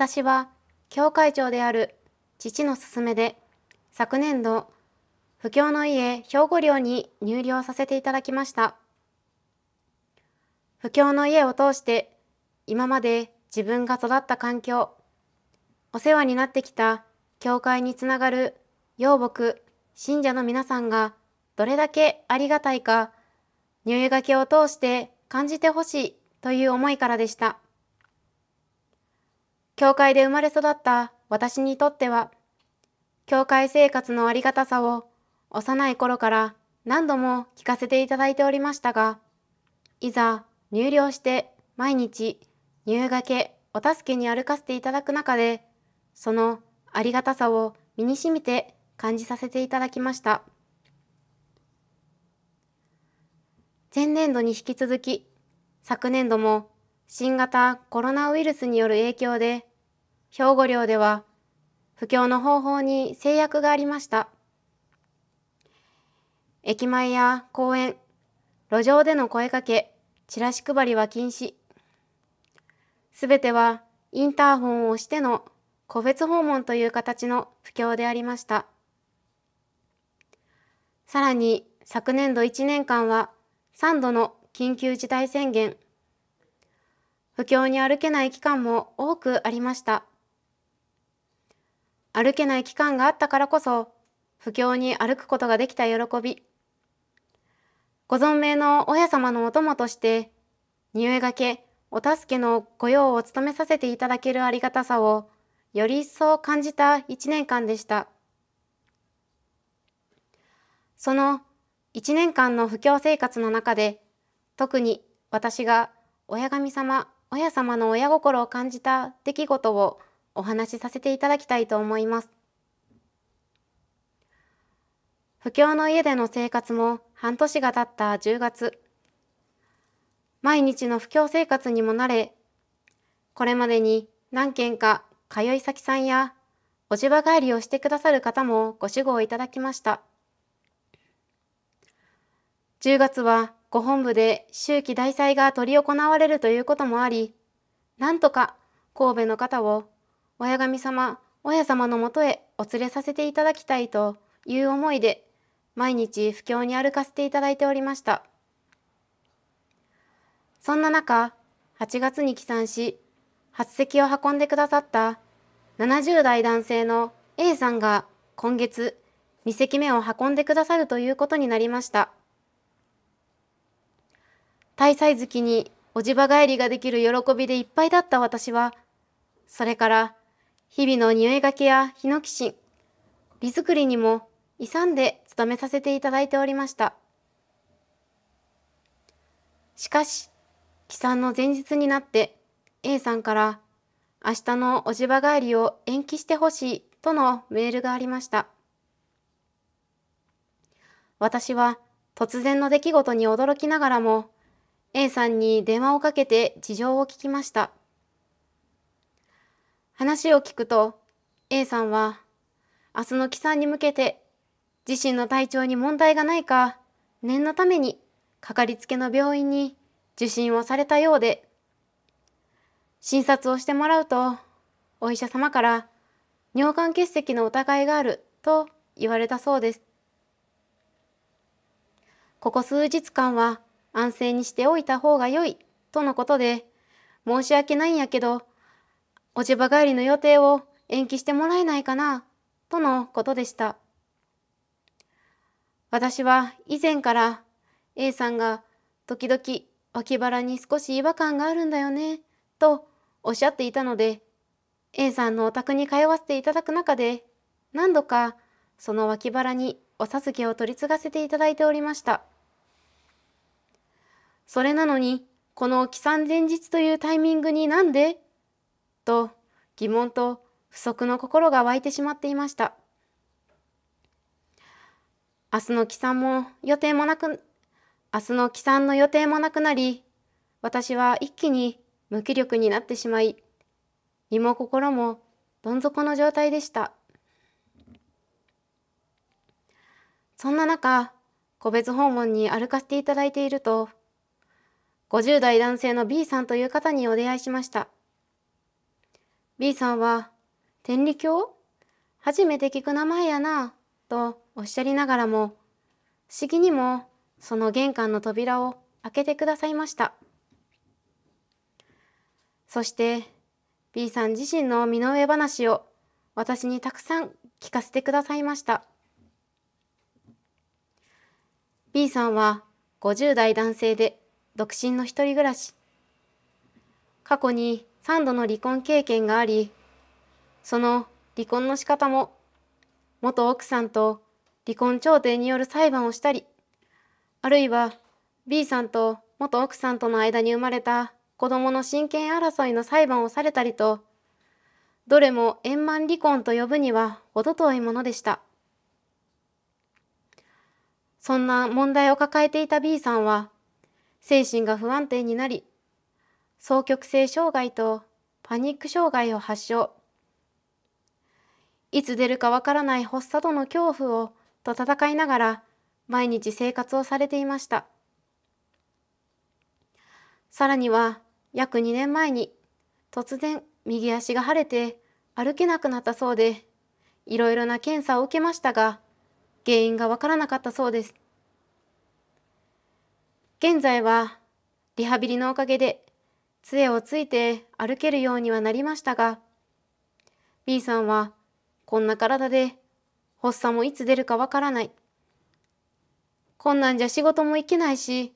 私は教会長である父の勧めで昨年度布教の家兵庫寮に入寮させていただきました布教の家を通して今まで自分が育った環境お世話になってきた教会につながる養牧信者の皆さんがどれだけありがたいか入学を通して感じてほしいという思いからでした。教会で生まれ育った私にとっては、教会生活のありがたさを幼い頃から何度も聞かせていただいておりましたが、いざ入寮して毎日入学お助けに歩かせていただく中で、そのありがたさを身にしみて感じさせていただきました。前年度に引き続き、昨年度も新型コロナウイルスによる影響で兵庫寮では布教の方法に制約がありました。駅前や公園、路上での声かけ、チラシ配りは禁止。すべてはインターホンを押しての個別訪問という形の布教でありました。さらに昨年度1年間は3度の緊急事態宣言、不況に歩けない期間も多くありました。歩けない期間があったからこそ不況に歩くことができた喜びご存命の親様のお供として匂いがけお助けの御用を務めさせていただけるありがたさをより一層感じた一年間でしたその一年間の不況生活の中で特に私が親神様親様の親心を感じた出来事をお話しさせていただきたいと思います。不況の家での生活も半年が経った10月。毎日の不況生活にも慣れ、これまでに何件か通い先さんやおじば帰りをしてくださる方もご守護をいただきました。10月はご本部で秋季大祭が執り行われるということもあり、なんとか神戸の方を親神様、親様のもとへお連れさせていただきたいという思いで、毎日布教に歩かせていただいておりました。そんな中、8月に帰参し、初席を運んでくださった70代男性の A さんが今月2席目を運んでくださるということになりました。大祭月におじば帰りができる喜びでいっぱいだった私は、それから日々の匂いがけやヒノキシン、リ作りにも勇んで務めさせていただいておりました。しかし、帰参の前日になって A さんから明日のおじば帰りを延期してほしいとのメールがありました。私は突然の出来事に驚きながらも A さんに電話をかけて事情を聞きました。話を聞くと A さんは明日の帰産に向けて自身の体調に問題がないか念のためにかかりつけの病院に受診をされたようで診察をしてもらうとお医者様から尿管結石の疑いがあると言われたそうですここ数日間は安静にしておいた方が良いとのことで申し訳ないんやけど落ち葉帰りの予定を延期してもらえないかな、とのことでした。私は以前から A さんが時々脇腹に少し違和感があるんだよね、とおっしゃっていたので、A さんのお宅に通わせていただく中で、何度かその脇腹にお授けを取り継がせていただいておりました。それなのに、この帰算前日というタイミングになんでと疑問と不足の心が湧いてしまっていました明日の帰参も予定もなく明日の帰参の予定もなくなり私は一気に無気力になってしまい身も心もどん底の状態でしたそんな中個別訪問に歩かせていただいていると50代男性の B さんという方にお出会いしました B さんは、天理教初めて聞く名前やな、とおっしゃりながらも、不思議にもその玄関の扉を開けてくださいました。そして B さん自身の身の上話を私にたくさん聞かせてくださいました。B さんは50代男性で独身の一人暮らし。過去に3度の離婚経験があり、その離婚の仕方も、元奥さんと離婚調停による裁判をしたり、あるいは B さんと元奥さんとの間に生まれた子供の親権争いの裁判をされたりと、どれも円満離婚と呼ぶには程遠いものでした。そんな問題を抱えていた B さんは、精神が不安定になり、双極性障害とパニック障害を発症いつ出るかわからない発作との恐怖をと戦いながら毎日生活をされていましたさらには約2年前に突然右足が腫れて歩けなくなったそうでいろいろな検査を受けましたが原因がわからなかったそうです現在はリハビリのおかげで杖をついて歩けるようにはなりましたが、B さんはこんな体で発作もいつ出るかわからない。こんなんじゃ仕事も行けないし、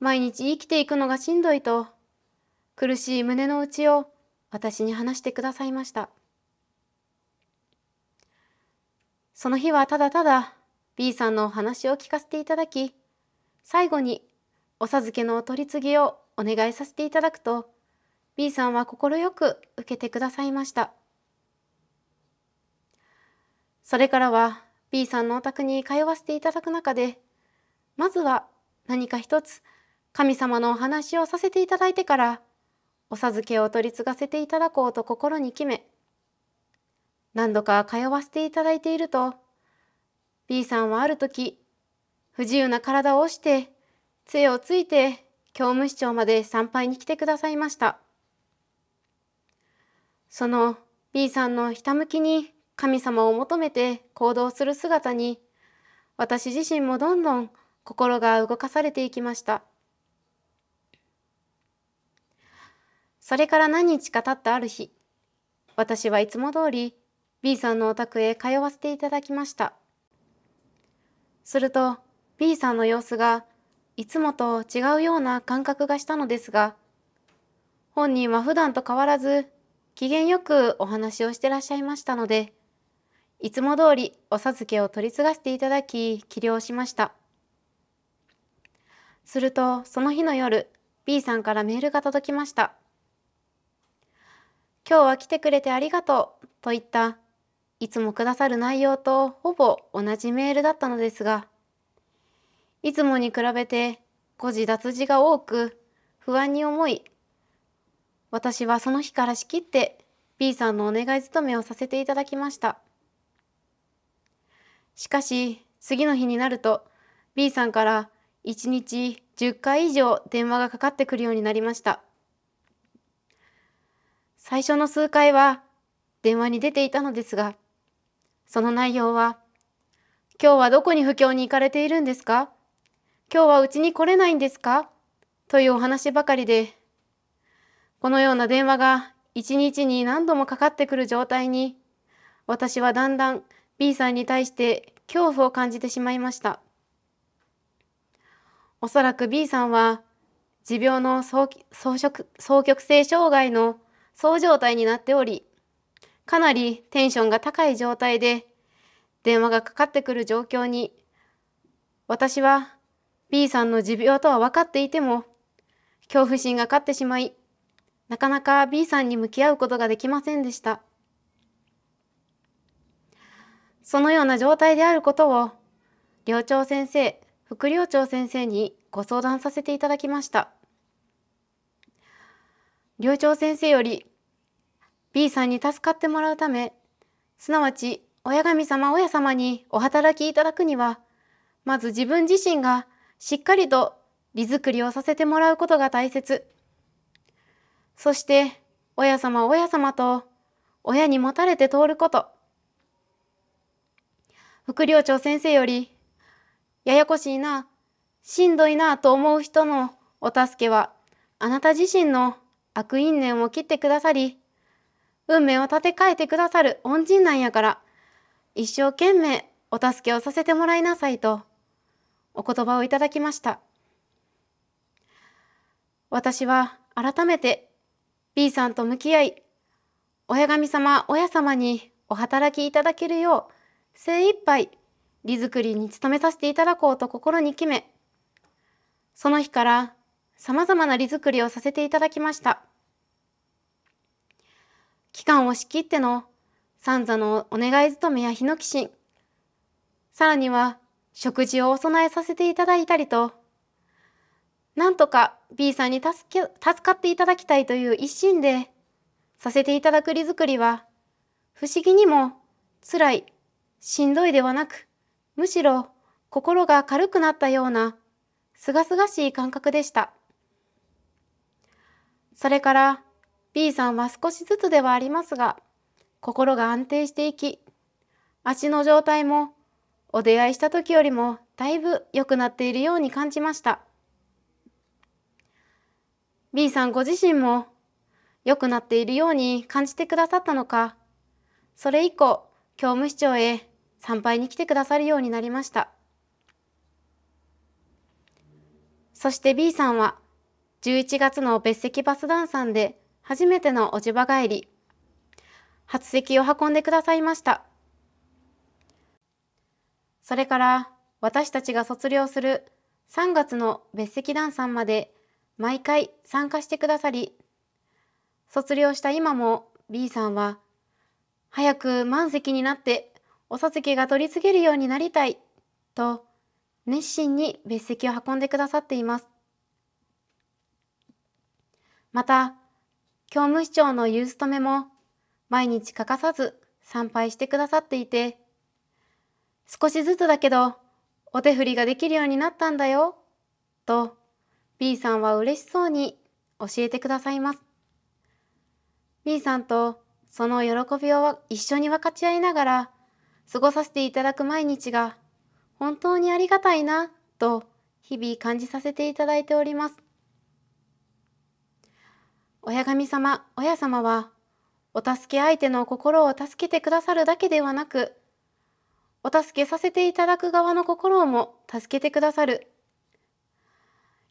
毎日生きていくのがしんどいと、苦しい胸の内を私に話してくださいました。その日はただただ B さんのお話を聞かせていただき、最後にお授けのお取り次ぎをお願いさせていただくと B さんは快く受けてくださいましたそれからは B さんのお宅に通わせていただく中でまずは何か一つ神様のお話をさせていただいてからお授けを取り継がせていただこうと心に決め何度か通わせていただいていると B さんはある時不自由な体を押して杖をついて教務市長まで参拝に来てくださいました。その B さんのひたむきに神様を求めて行動する姿に私自身もどんどん心が動かされていきましたそれから何日か経ったある日私はいつも通り B さんのお宅へ通わせていただきましたすると B さんの様子がいつもと違うような感覚がしたのですが、本人は普段と変わらず、機嫌よくお話をしてらっしゃいましたので、いつも通りお授けを取り継がせていただき、起了しました。すると、その日の夜、B さんからメールが届きました。今日は来てくれてありがとうといった、いつもくださる内容とほぼ同じメールだったのですが、いつもに比べて誤字脱字が多く不安に思い、私はその日から仕切って B さんのお願い勤めをさせていただきました。しかし、次の日になると B さんから1日10回以上電話がかかってくるようになりました。最初の数回は電話に出ていたのですが、その内容は、今日はどこに布教に行かれているんですか今日はうちに来れないんですかというお話ばかりで、このような電話が一日に何度もかかってくる状態に、私はだんだん B さんに対して恐怖を感じてしまいました。おそらく B さんは持病の双極性障害の総状態になっており、かなりテンションが高い状態で電話がかかってくる状況に、私は B さんの持病とは分かっていても恐怖心が勝ってしまいなかなか B さんに向き合うことができませんでしたそのような状態であることを寮長先生副寮長先生にご相談させていただきました寮長先生より B さんに助かってもらうためすなわち親神様親様にお働きいただくにはまず自分自身がしっかりと利作りをさせてもらうことが大切。そして、親様親様と、親にもたれて通ること。副寮長先生より、ややこしいな、しんどいなと思う人のお助けは、あなた自身の悪因縁を切ってくださり、運命を立て替えてくださる恩人なんやから、一生懸命お助けをさせてもらいなさいと。お言葉をいただきました。私は改めて B さんと向き合い、親神様、親様にお働きいただけるよう、精一杯、理くりに努めさせていただこうと心に決め、その日からさまざまな理くりをさせていただきました。期間を仕切っての三座のお願い勤めや檜ノさらには食事をお供えさせていただいたりとなんとか B さんに助け助かっていただきたいという一心でさせていただくり作りは不思議にも辛いしんどいではなくむしろ心が軽くなったようなすがすがしい感覚でしたそれから B さんは少しずつではありますが心が安定していき足の状態もお出会いした時よりもだいぶ良くなっているように感じました B さんご自身も良くなっているように感じてくださったのかそれ以降教務室長へ参拝に来てくださるようになりましたそして B さんは11月の別席バスダンさんで初めてのおじば帰り初席を運んでくださいましたそれから私たちが卒業する3月の別席談さんまで毎回参加してくださり、卒業した今も B さんは、早く満席になってお授けが取り継げるようになりたいと熱心に別席を運んでくださっています。また、教務室長のユーストメも毎日欠かさず参拝してくださっていて、少しずつだけどお手振りができるようになったんだよと B さんは嬉しそうに教えてくださいます B さんとその喜びを一緒に分かち合いながら過ごさせていただく毎日が本当にありがたいなと日々感じさせていただいております親神様親様はお助け相手の心を助けてくださるだけではなくお助けさせていただく側の心をも助けてくださる。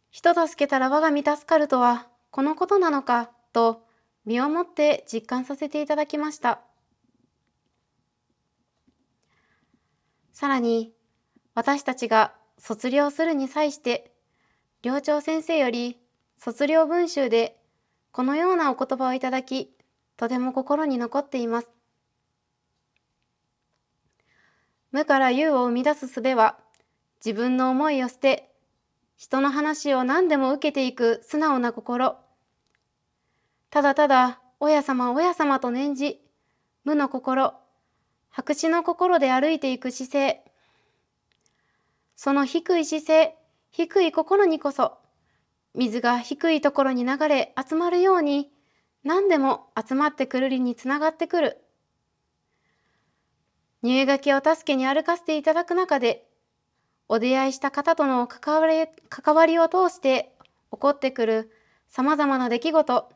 人助けたら我が身助かるとは、このことなのか、と身をもって実感させていただきました。さらに、私たちが卒業するに際して、寮長先生より卒業文集でこのようなお言葉をいただき、とても心に残っています。無から有を生み出す術は自分の思いを捨て人の話を何でも受けていく素直な心ただただ親様親様と念じ無の心白紙の心で歩いていく姿勢その低い姿勢低い心にこそ水が低いところに流れ集まるように何でも集まってくるりにつながってくる入学を助けに歩かせていただく中で、お出会いした方との関わり関わりを通して起こってくる様々な出来事、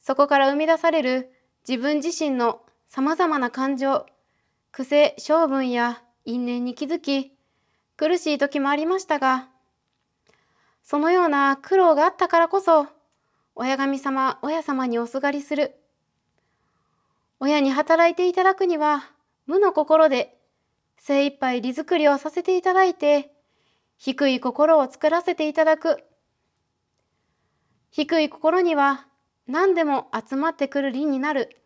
そこから生み出される自分自身の様々な感情、癖、性分や因縁に気づき、苦しい時もありましたが、そのような苦労があったからこそ、親神様、親様におすがりする。親に働いていただくには、無の心で精一杯理作りをさせていただいて、低い心を作らせていただく。低い心には何でも集まってくる理になる。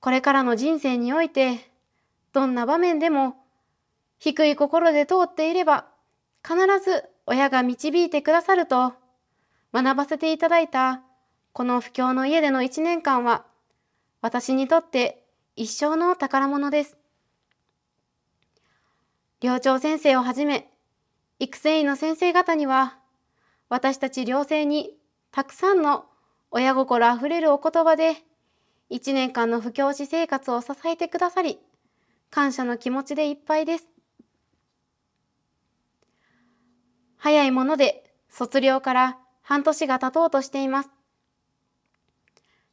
これからの人生において、どんな場面でも低い心で通っていれば、必ず親が導いてくださると学ばせていただいたこの不況の家での1年間は、私にとって一生の宝物です。寮長先生をはじめ、育成医の先生方には、私たち寮生にたくさんの親心あふれるお言葉で、1年間の不教師生活を支えてくださり、感謝の気持ちでいっぱいです。早いもので卒業から半年が経とうとしています。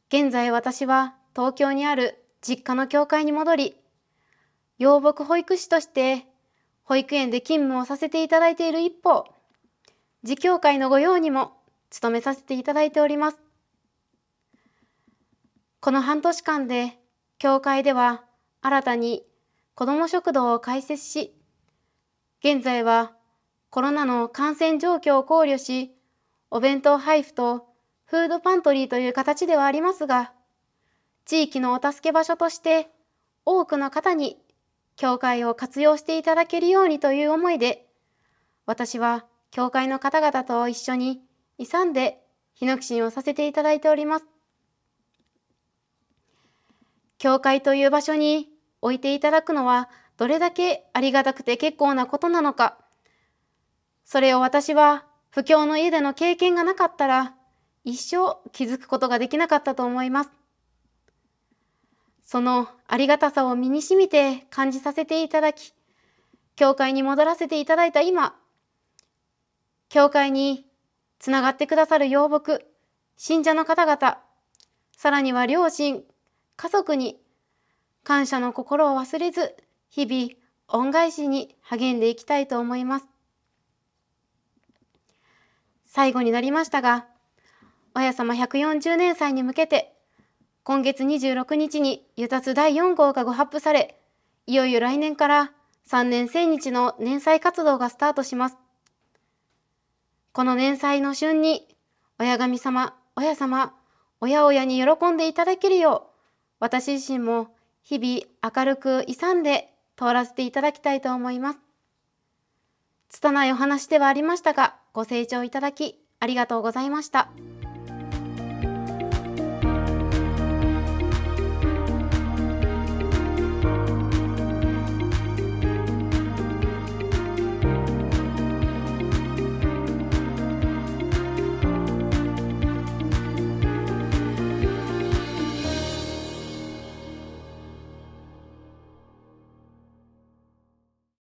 現在私は東京にある実家の教会に戻り、養牧保育士として保育園で勤務をさせていただいている一方、自教会の御用にも務めさせていただいております。この半年間で、教会では新たに子ども食堂を開設し、現在はコロナの感染状況を考慮し、お弁当配布とフードパントリーという形ではありますが、地域のお助け場所として多くの方に教会を活用していただけるようにという思いで私は教会の方々と一緒に勇んで日のきしんをさせていただいております。教会という場所に置いていただくのはどれだけありがたくて結構なことなのかそれを私は布教の家での経験がなかったら一生気づくことができなかったと思います。そのありがたさを身にしみて感じさせていただき、教会に戻らせていただいた今、教会につながってくださる要牧、信者の方々、さらには両親、家族に感謝の心を忘れず、日々恩返しに励んでいきたいと思います。最後になりましたが、親様140年祭に向けて今月26日にた達第4号がご発布され、いよいよ来年から3年生日の年祭活動がスタートします。この年祭の旬に、親神様、親様、親親に喜んでいただけるよう、私自身も日々明るく勇んで通らせていただきたいと思います。拙いお話ではありましたが、ご清聴いただきありがとうございました。